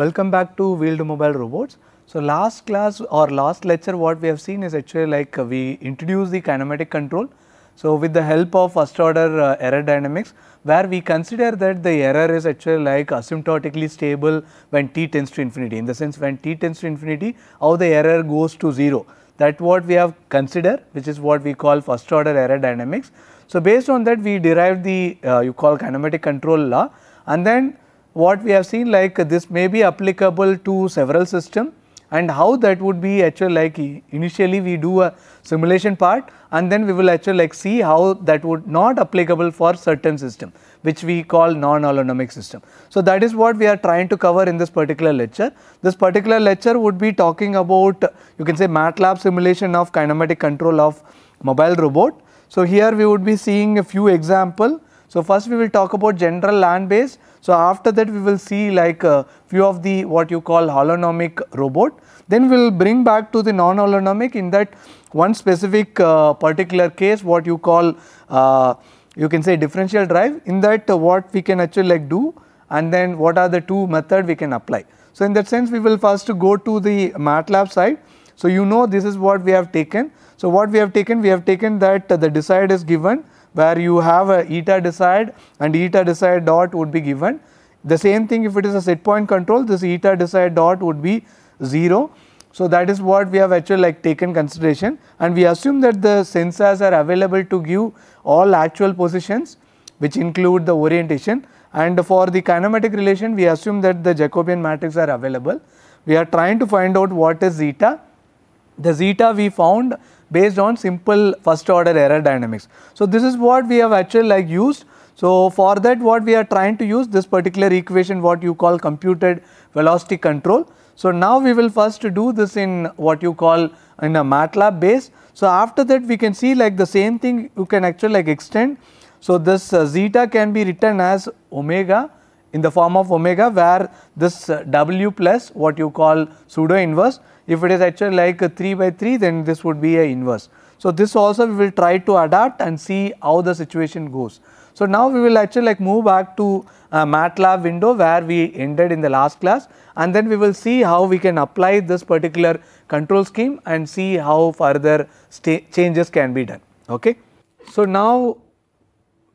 Welcome back to Wheeled Mobile Robots. So last class or last lecture what we have seen is actually like we introduced the kinematic control. So with the help of first order uh, error dynamics where we consider that the error is actually like asymptotically stable when t tends to infinity in the sense when t tends to infinity how the error goes to 0 that what we have considered which is what we call first order error dynamics. So based on that we derived the uh, you call kinematic control law and then what we have seen like this may be applicable to several system and how that would be actually like initially we do a simulation part and then we will actually like see how that would not applicable for certain system which we call non-holonomic system. So that is what we are trying to cover in this particular lecture. This particular lecture would be talking about you can say MATLAB simulation of kinematic control of mobile robot. So here we would be seeing a few example. So first we will talk about general land based so, after that we will see like a uh, few of the what you call holonomic robot. Then we will bring back to the non-holonomic in that one specific uh, particular case what you call uh, you can say differential drive in that uh, what we can actually like do and then what are the two method we can apply. So, in that sense we will first go to the MATLAB side. So, you know this is what we have taken. So, what we have taken we have taken that uh, the desired is given where you have a eta decide and eta decide dot would be given. The same thing if it is a set point control this eta decide dot would be 0. So that is what we have actually like taken consideration and we assume that the sensors are available to give all actual positions which include the orientation and for the kinematic relation we assume that the Jacobian matrix are available. We are trying to find out what is zeta. The zeta we found based on simple first order error dynamics. So this is what we have actually like used. So for that what we are trying to use this particular equation what you call computed velocity control. So now we will first do this in what you call in a MATLAB base. So after that we can see like the same thing you can actually like extend. So this uh, zeta can be written as omega in the form of omega where this uh, w plus what you call pseudo inverse if it is actually like a 3 by 3 then this would be a inverse. So this also we will try to adapt and see how the situation goes. So now we will actually like move back to uh, MATLAB window where we ended in the last class and then we will see how we can apply this particular control scheme and see how further changes can be done. Okay. So now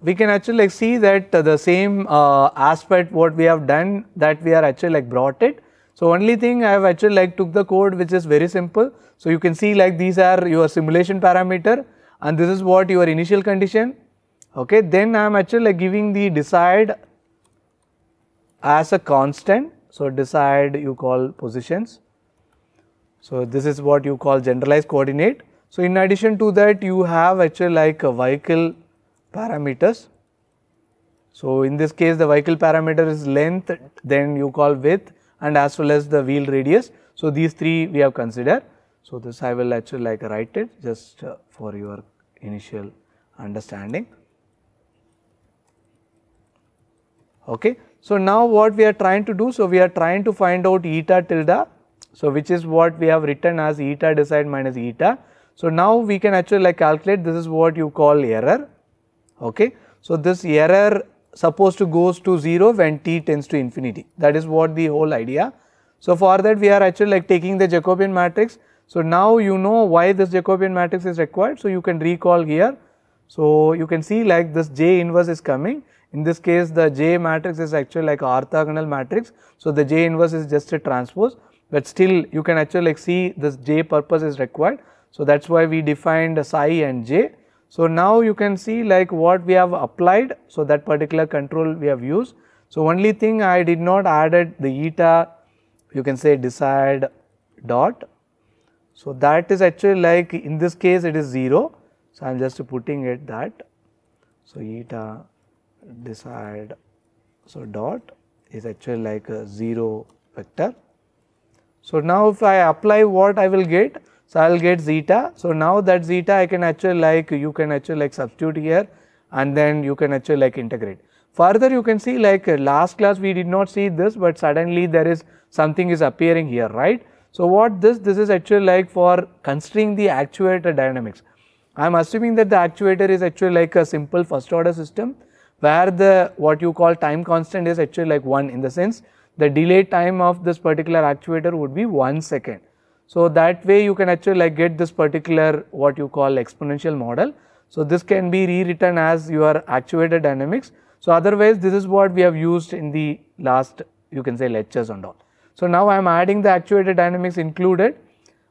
we can actually like see that the same uh, aspect what we have done that we are actually like brought it so only thing I have actually like took the code which is very simple. So you can see like these are your simulation parameter and this is what your initial condition. Okay, then I am actually like giving the decide as a constant. So decide you call positions. So this is what you call generalized coordinate. So in addition to that you have actually like a vehicle parameters. So in this case the vehicle parameter is length then you call width and as well as the wheel radius. So, these three we have considered. So, this I will actually like write it just uh, for your initial understanding. Okay. So, now what we are trying to do? So, we are trying to find out eta tilde. So, which is what we have written as eta decide minus eta. So, now we can actually like calculate this is what you call error. Okay. So, this error supposed to goes to 0 when t tends to infinity that is what the whole idea. So, for that we are actually like taking the Jacobian matrix. So, now you know why this Jacobian matrix is required. So, you can recall here. So, you can see like this J inverse is coming in this case the J matrix is actually like orthogonal matrix. So, the J inverse is just a transpose but still you can actually like see this J purpose is required. So, that is why we defined psi and J. So now you can see like what we have applied. So that particular control we have used. So only thing I did not added the eta you can say desired dot. So that is actually like in this case it is 0. So I am just putting it that. So eta desired so dot is actually like a 0 vector. So now if I apply what I will get so, I will get zeta. So, now that zeta I can actually like you can actually like substitute here and then you can actually like integrate. Further you can see like uh, last class we did not see this but suddenly there is something is appearing here right. So, what this this is actually like for considering the actuator dynamics. I am assuming that the actuator is actually like a simple first order system where the what you call time constant is actually like 1 in the sense the delay time of this particular actuator would be 1 second. So, that way you can actually like get this particular what you call exponential model. So, this can be rewritten as your actuator dynamics. So, otherwise this is what we have used in the last you can say lectures and all. So, now I am adding the actuator dynamics included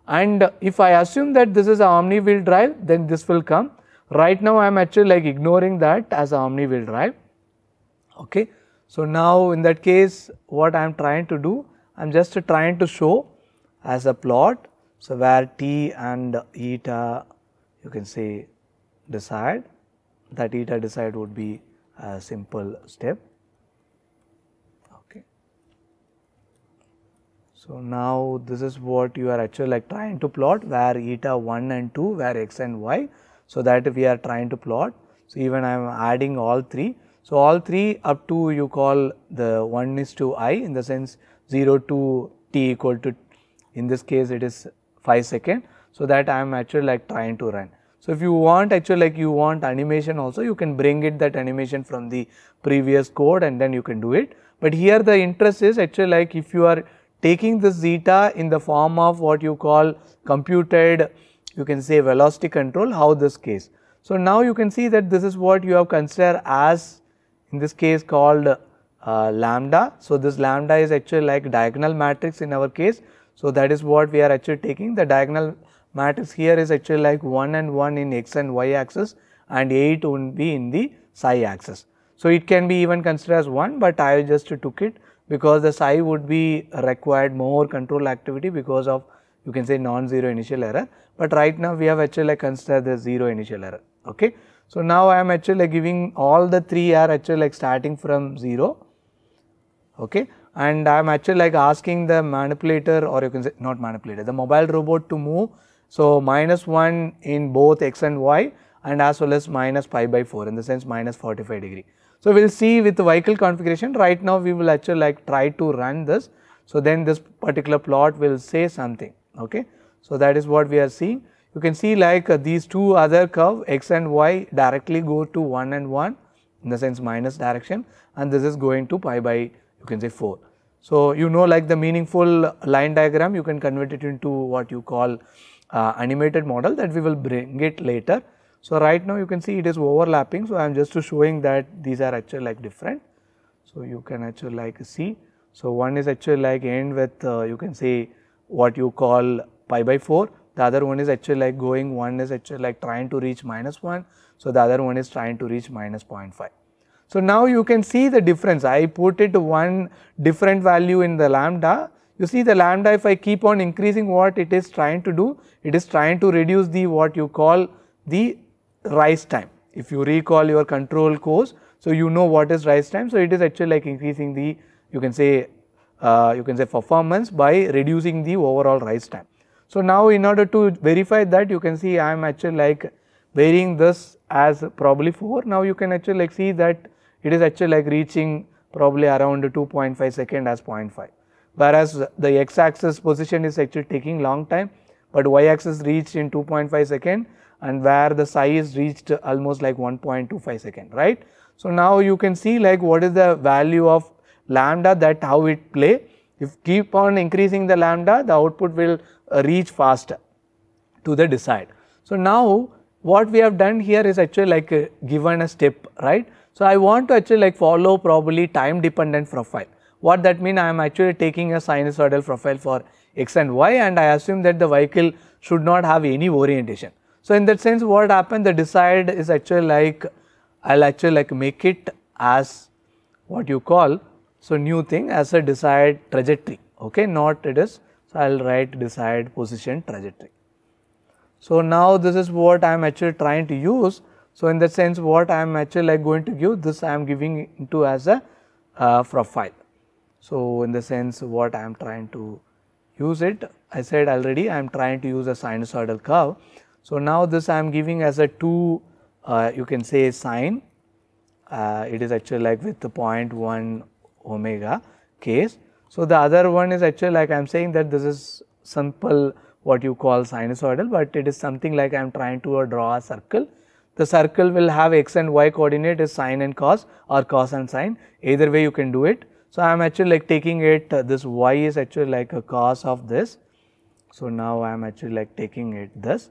and if I assume that this is a omni wheel drive then this will come. Right now I am actually like ignoring that as a omni wheel drive. Okay. So, now in that case what I am trying to do I am just trying to show as a plot. So, where t and eta you can say decide that eta decide would be a simple step. Okay. So, now this is what you are actually like trying to plot where eta 1 and 2 where x and y. So, that we are trying to plot. So, even I am adding all 3. So, all 3 up to you call the 1 is to i in the sense 0 to t equal to in this case it is 5 second so that I am actually like trying to run. So if you want actually like you want animation also you can bring it that animation from the previous code and then you can do it. But here the interest is actually like if you are taking this zeta in the form of what you call computed you can say velocity control how this case. So now you can see that this is what you have considered as in this case called uh, lambda. So this lambda is actually like diagonal matrix in our case. So, that is what we are actually taking the diagonal matrix here is actually like 1 and 1 in x and y axis and 8 would be in the psi axis. So, it can be even considered as 1, but I just took it because the psi would be required more control activity because of you can say non-zero initial error, but right now we have actually like considered the 0 initial error. Okay. So, now I am actually like giving all the 3 are actually like starting from 0. Okay and I am actually like asking the manipulator or you can say not manipulator the mobile robot to move. So, minus 1 in both x and y and as well as minus pi by 4 in the sense minus 45 degree. So, we will see with the vehicle configuration right now we will actually like try to run this. So, then this particular plot will say something ok. So, that is what we are seeing. You can see like uh, these two other curve x and y directly go to 1 and 1 in the sense minus direction and this is going to pi by you can say 4. So, you know like the meaningful line diagram you can convert it into what you call uh, animated model that we will bring it later. So, right now you can see it is overlapping. So, I am just showing that these are actually like different. So, you can actually like see. So, one is actually like end with uh, you can say what you call pi by 4 the other one is actually like going one is actually like trying to reach minus 1 so the other one is trying to reach minus 0.5 so now you can see the difference. I put it one different value in the lambda. You see the lambda if I keep on increasing what it is trying to do, it is trying to reduce the what you call the rise time. If you recall your control course, so you know what is rise time. So it is actually like increasing the you can say uh, you can say performance by reducing the overall rise time. So now in order to verify that you can see I am actually like varying this as probably 4. Now you can actually like see that it is actually like reaching probably around 2.5 second as 0.5 whereas the x axis position is actually taking long time but y axis reached in 2.5 second and where the psi is reached almost like 1.25 second right. So, now you can see like what is the value of lambda that how it play if keep on increasing the lambda the output will uh, reach faster to the desired. So, now what we have done here is actually like uh, given a step right. So I want to actually like follow probably time dependent profile. What that mean? I am actually taking a sinusoidal profile for x and y and I assume that the vehicle should not have any orientation. So in that sense what happened the desired is actually like I'll actually like make it as what you call so new thing as a desired trajectory okay not it is so I'll write desired position trajectory. So now this is what I am actually trying to use so, in that sense what I am actually like going to give this I am giving into as a uh, profile. So, in the sense what I am trying to use it I said already I am trying to use a sinusoidal curve. So, now this I am giving as a 2 uh, you can say sine uh, it is actually like with the 0.1 omega case. So, the other one is actually like I am saying that this is simple what you call sinusoidal, but it is something like I am trying to uh, draw a circle the circle will have x and y coordinate is sine and cos or cos and sine either way you can do it. So, I am actually like taking it uh, this y is actually like a cos of this. So, now I am actually like taking it this.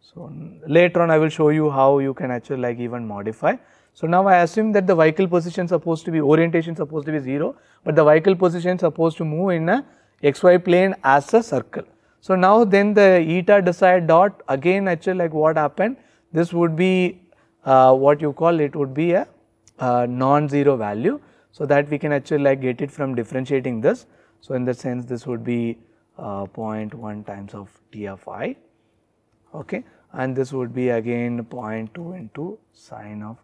So, later on I will show you how you can actually like even modify. So, now I assume that the vehicle position supposed to be orientation supposed to be 0, but the vehicle position supposed to move in a xy plane as a circle. So, now then the eta decide dot again actually like what happened this would be uh, what you call it would be a non-zero value. So that we can actually like get it from differentiating this. So in that sense this would be uh, 0.1 times of t i, okay and this would be again 0.2 into sine of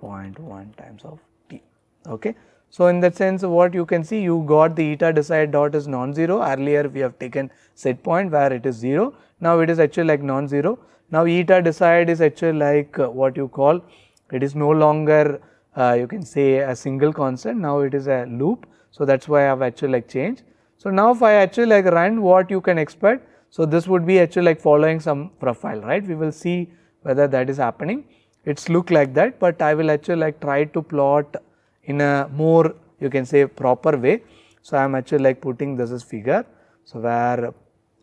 0.1 times of t okay. So, in that sense what you can see you got the eta desired dot is non-zero earlier we have taken set point where it is 0 now it is actually like non-zero now eta desired is actually like uh, what you call it is no longer uh, you can say a single constant now it is a loop so that is why I have actually like changed. So, now if I actually like run what you can expect so this would be actually like following some profile right we will see whether that is happening it's look like that but I will actually like try to plot in a more you can say proper way. So, I am actually like putting this is figure. So, where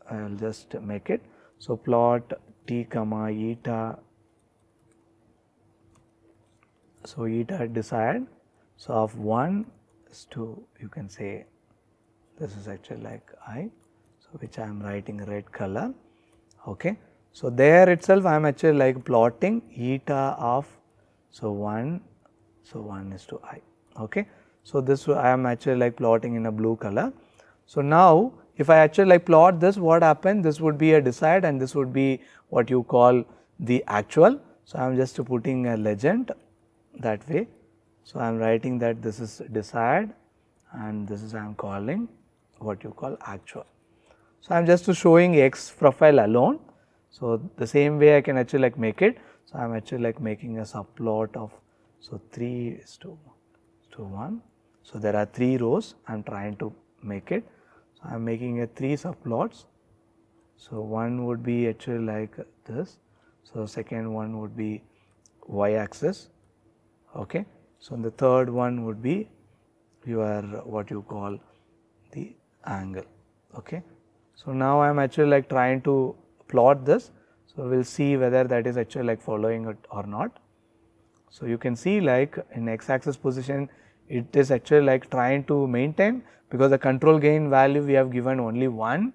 I will just make it. So, plot t comma eta. So, eta desired. So, of 1 is to you can say this is actually like i. So, which I am writing red color. Okay. So, there itself I am actually like plotting eta of so 1. So, 1 is to i okay. So, this I am actually like plotting in a blue color. So, now if I actually like plot this what happened this would be a desired and this would be what you call the actual. So, I am just putting a legend that way. So, I am writing that this is desired and this is I am calling what you call actual. So, I am just showing x profile alone. So, the same way I can actually like make it. So, I am actually like making a subplot of so 3 is to to 1. So, there are 3 rows I am trying to make it. So, I am making a 3 subplots. So, one would be actually like this. So, second one would be y axis. Okay. So, the third one would be your what you call the angle. Okay. So, now I am actually like trying to plot this. So, we will see whether that is actually like following it or not. So, you can see like in x axis position it is actually like trying to maintain because the control gain value we have given only 1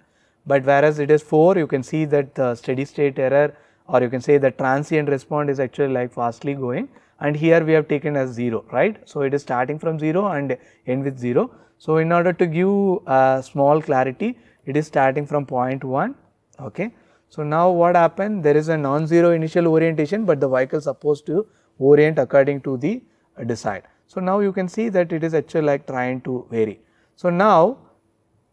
but whereas it is 4 you can see that the steady state error or you can say the transient response is actually like fastly going and here we have taken as 0 right. So, it is starting from 0 and end with 0. So, in order to give uh, small clarity it is starting from point 0.1 okay. So, now what happened there is a non-zero initial orientation, but the vehicle supposed to orient according to the uh, desired. So, now you can see that it is actually like trying to vary. So, now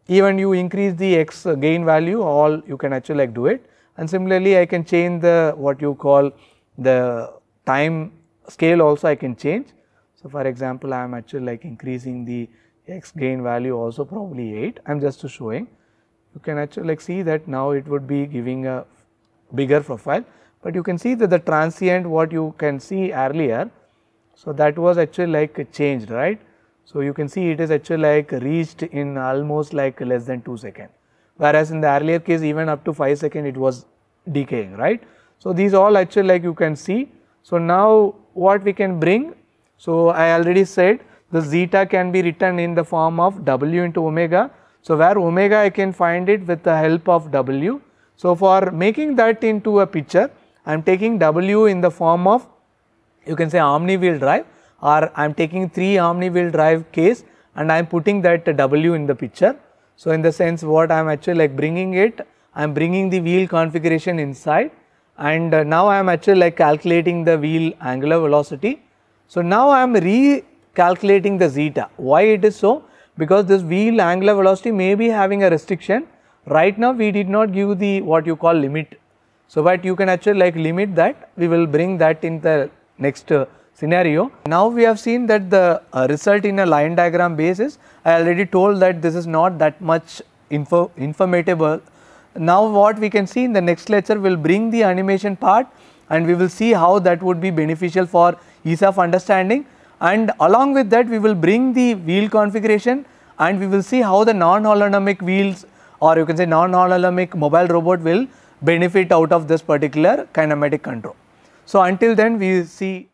even you increase the x gain value all you can actually like do it and similarly I can change the what you call the time scale also I can change. So, for example, I am actually like increasing the x gain value also probably 8 I am just showing you can actually like see that now it would be giving a bigger profile, but you can see that the transient what you can see earlier so, that was actually like changed right. So, you can see it is actually like reached in almost like less than 2 second whereas in the earlier case even up to 5 second it was decaying right. So, these all actually like you can see. So, now what we can bring? So, I already said the zeta can be written in the form of w into omega. So, where omega I can find it with the help of w. So, for making that into a picture I am taking w in the form of you can say omni wheel drive or I am taking 3 omni wheel drive case and I am putting that W in the picture. So, in the sense what I am actually like bringing it, I am bringing the wheel configuration inside and uh, now I am actually like calculating the wheel angular velocity. So, now I am recalculating the zeta. Why it is so? Because this wheel angular velocity may be having a restriction. Right now we did not give the what you call limit. So, but you can actually like limit that, we will bring that in the next uh, scenario. Now we have seen that the uh, result in a line diagram basis, I already told that this is not that much info informatable. Now what we can see in the next lecture will bring the animation part and we will see how that would be beneficial for ease of understanding and along with that we will bring the wheel configuration and we will see how the non-holonomic wheels or you can say non-holonomic mobile robot will benefit out of this particular kinematic control. So, until then we see